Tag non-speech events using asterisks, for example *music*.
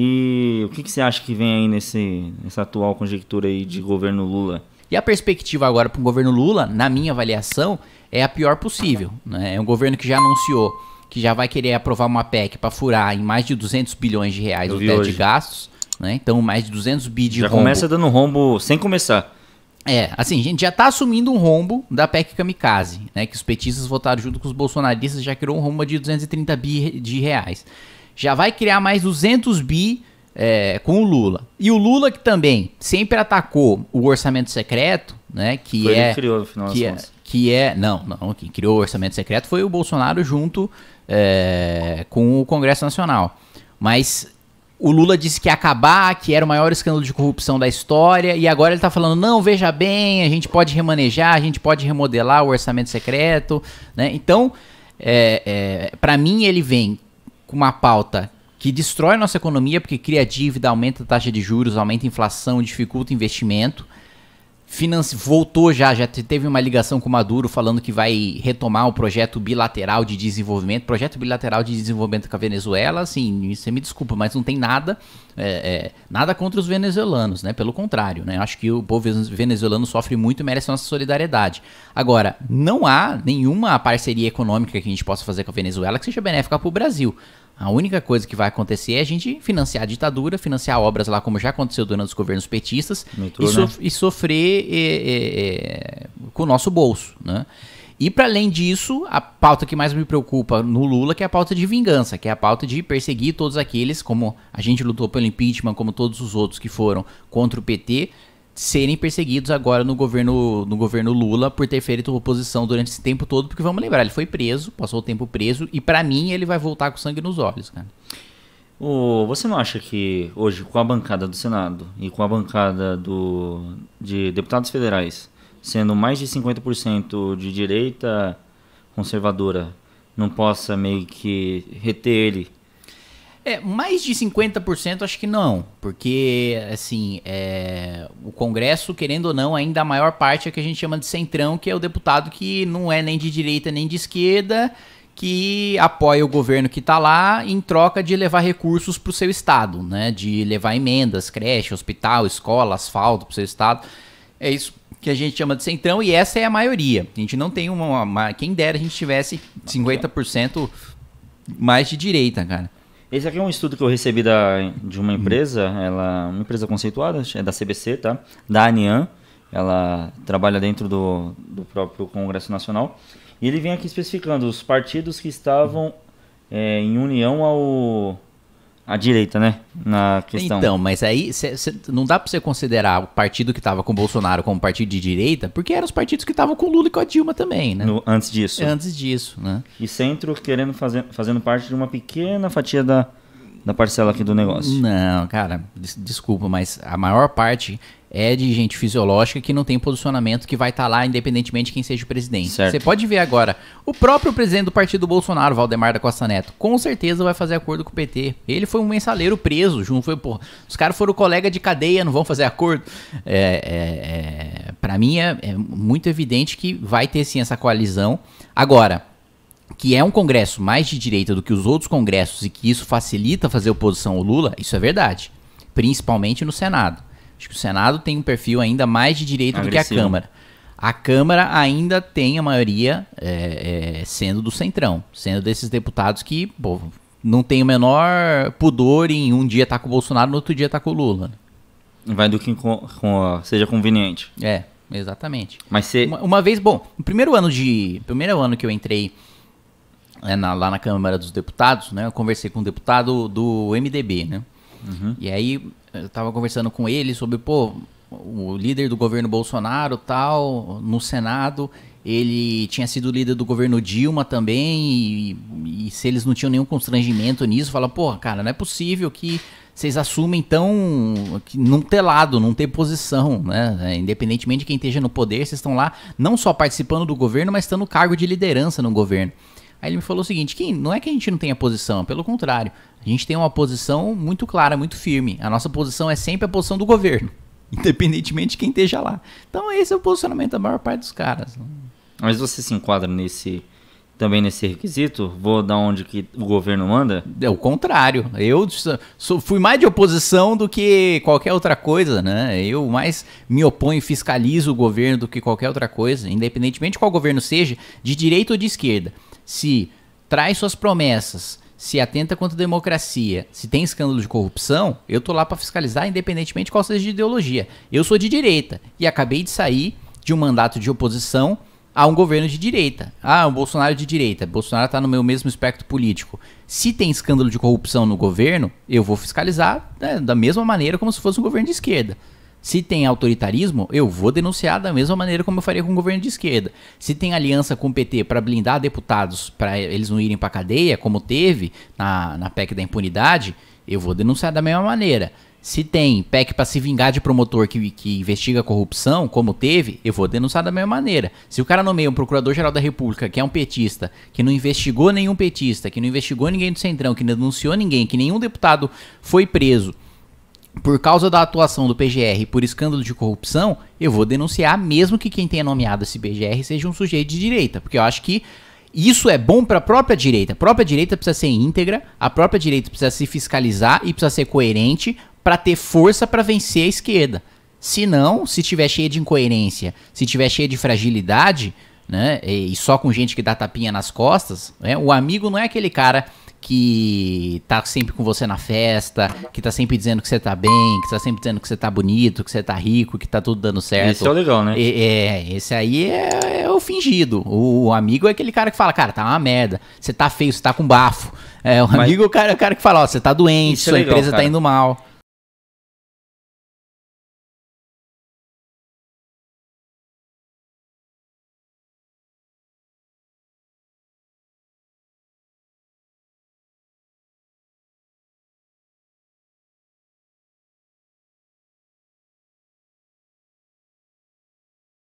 E o que, que você acha que vem aí nesse, nessa atual conjectura aí de governo Lula? E a perspectiva agora para o governo Lula, na minha avaliação, é a pior possível. Né? É um governo que já anunciou que já vai querer aprovar uma PEC para furar em mais de 200 bilhões de reais Eu o teto hoje. de gastos. Né? Então, mais de 200 bilhões. de já rombo. Já começa dando rombo sem começar. É, assim, a gente já está assumindo um rombo da PEC Kamikaze, né? Que os petistas votaram junto com os bolsonaristas, já criou um rombo de 230 bilhões de reais já vai criar mais 200 bi é, com o Lula. E o Lula que também sempre atacou o orçamento secreto, né? Que foi é, que criou no final que, é, que é não, não, quem criou o orçamento secreto foi o Bolsonaro junto é, com o Congresso Nacional. Mas o Lula disse que ia acabar, que era o maior escândalo de corrupção da história, e agora ele está falando, não, veja bem, a gente pode remanejar, a gente pode remodelar o orçamento secreto, né? Então, é, é para mim ele vem com uma pauta que destrói nossa economia porque cria dívida, aumenta a taxa de juros, aumenta a inflação, dificulta o investimento Finance voltou já, já teve uma ligação com o Maduro falando que vai retomar o projeto bilateral de desenvolvimento, projeto bilateral de desenvolvimento com a Venezuela, assim, você me desculpa, mas não tem nada, é, é, nada contra os venezuelanos, né? Pelo contrário, né? Acho que o povo venezuelano sofre muito e merece nossa solidariedade. Agora, não há nenhuma parceria econômica que a gente possa fazer com a Venezuela que seja benéfica para o Brasil. A única coisa que vai acontecer é a gente financiar a ditadura, financiar obras lá, como já aconteceu durante os governos petistas, Metrô, e, so né? e, sofrer é, é, com o nosso bolso, né? E para além disso, a pauta que mais me preocupa no Lula, que é a pauta de vingança, que é a pauta de perseguir todos aqueles, como a gente lutou pelo impeachment, como todos os outros que foram contra o PT, serem perseguidos agora no governo, no governo Lula por ter feito oposição durante esse tempo todo, porque vamos lembrar, ele foi preso, passou o tempo preso, e para mim ele vai voltar com sangue nos olhos, cara. O, você não acha que hoje, com a bancada do Senado e com a bancada do, de deputados federais, sendo mais de 50% de direita conservadora, não possa meio que reter ele é, mais de 50% acho que não, porque, assim, é, o Congresso, querendo ou não, ainda a maior parte é que a gente chama de centrão, que é o deputado que não é nem de direita nem de esquerda, que apoia o governo que está lá em troca de levar recursos para o seu estado, né? De levar emendas, creche, hospital, escola, asfalto para o seu estado. É isso que a gente chama de centrão e essa é a maioria. A gente não tem uma, uma quem dera a gente tivesse 50% mais de direita, cara. Esse aqui é um estudo que eu recebi da, de uma empresa, ela uma empresa conceituada, é da CBC, tá? Da ANIAN, ela trabalha dentro do, do próprio Congresso Nacional. E ele vem aqui especificando os partidos que estavam é, em união ao à direita, né? Na questão. Então, mas aí cê, cê, não dá para você considerar o partido que estava com o Bolsonaro como partido de direita, porque eram os partidos que estavam com o Lula e com a Dilma também, né? No, antes disso. Antes disso, né? E centro querendo fazer, fazendo parte de uma pequena fatia da, da parcela aqui do negócio. Não, cara, des desculpa, mas a maior parte é de gente fisiológica que não tem posicionamento que vai estar tá lá independentemente de quem seja o presidente. Certo. Você pode ver agora, o próprio presidente do partido Bolsonaro, Valdemar da Costa Neto, com certeza vai fazer acordo com o PT. Ele foi um mensaleiro preso, junto foi, porra, os caras foram colega de cadeia, não vão fazer acordo. É, é, é para mim é, é muito evidente que vai ter sim essa coalizão. Agora, que é um congresso mais de direita do que os outros congressos e que isso facilita fazer oposição ao Lula, isso é verdade. Principalmente no Senado. Acho que o Senado tem um perfil ainda mais de direita Agressivo. do que a Câmara. A Câmara ainda tem a maioria é, é, sendo do centrão, sendo desses deputados que pô, não tem o menor pudor em um dia estar tá com o Bolsonaro, no outro dia estar tá com o Lula. Né? Vai do que com, com, seja conveniente. É, exatamente. Mas se... uma, uma vez, bom, no primeiro ano de primeiro ano que eu entrei é, na, lá na Câmara dos Deputados, né? Eu conversei com um deputado do MDB, né? Uhum. E aí eu tava conversando com ele sobre, pô, o líder do governo Bolsonaro tal, no Senado, ele tinha sido líder do governo Dilma também, e, e se eles não tinham nenhum constrangimento nisso, fala, pô, cara, não é possível que vocês assumem tão. Que não ter lado, não ter posição, né? É, independentemente de quem esteja no poder, vocês estão lá não só participando do governo, mas estão no cargo de liderança no governo. Aí ele me falou o seguinte: que não é que a gente não tenha posição, pelo contrário, a gente tem uma posição muito clara, muito firme. A nossa posição é sempre a posição do governo, *laughs* independentemente de quem esteja lá. Então esse é o posicionamento da maior parte dos caras. Mas você se enquadra nesse também nesse requisito? Vou da onde que o governo manda? É o contrário. Eu sou, fui mais de oposição do que qualquer outra coisa, né? Eu mais me oponho e fiscalizo o governo do que qualquer outra coisa, independentemente de qual governo seja, de direita ou de esquerda. Se traz suas promessas, se atenta quanto a democracia, se tem escândalo de corrupção, eu tô lá para fiscalizar, independentemente de qual seja de ideologia. Eu sou de direita e acabei de sair de um mandato de oposição a um governo de direita. Ah, o Bolsonaro de direita. Bolsonaro está no meu mesmo espectro político. Se tem escândalo de corrupção no governo, eu vou fiscalizar né, da mesma maneira como se fosse um governo de esquerda. Se tem autoritarismo, eu vou denunciar da mesma maneira como eu faria com o governo de esquerda. Se tem aliança com o PT para blindar deputados para eles não irem para cadeia, como teve na, na PEC da impunidade, eu vou denunciar da mesma maneira. Se tem PEC para se vingar de promotor que, que investiga corrupção, como teve, eu vou denunciar da mesma maneira. Se o cara nomeia um procurador-geral da República, que é um petista, que não investigou nenhum petista, que não investigou ninguém do Centrão, que não denunciou ninguém, que nenhum deputado foi preso por causa da atuação do PGR por escândalo de corrupção, eu vou denunciar, mesmo que quem tenha nomeado esse PGR seja um sujeito de direita, porque eu acho que isso é bom para a própria direita. A própria direita precisa ser íntegra, a própria direita precisa se fiscalizar e precisa ser coerente para ter força para vencer a esquerda. Se não, se tiver cheia de incoerência, se tiver cheia de fragilidade, né, e só com gente que dá tapinha nas costas, né, o amigo não é aquele cara que tá sempre com você na festa, que tá sempre dizendo que você tá bem, que tá sempre dizendo que você tá bonito, que você tá rico, que tá tudo dando certo. Esse é o legal, né? É, é esse aí é, é, o fingido. O, amigo é aquele cara que fala, cara, tá uma merda, você tá feio, você tá com bafo. É, o Mas... amigo é o cara, o cara que fala, ó, você tá doente, é sua legal, empresa tá cara. tá indo mal.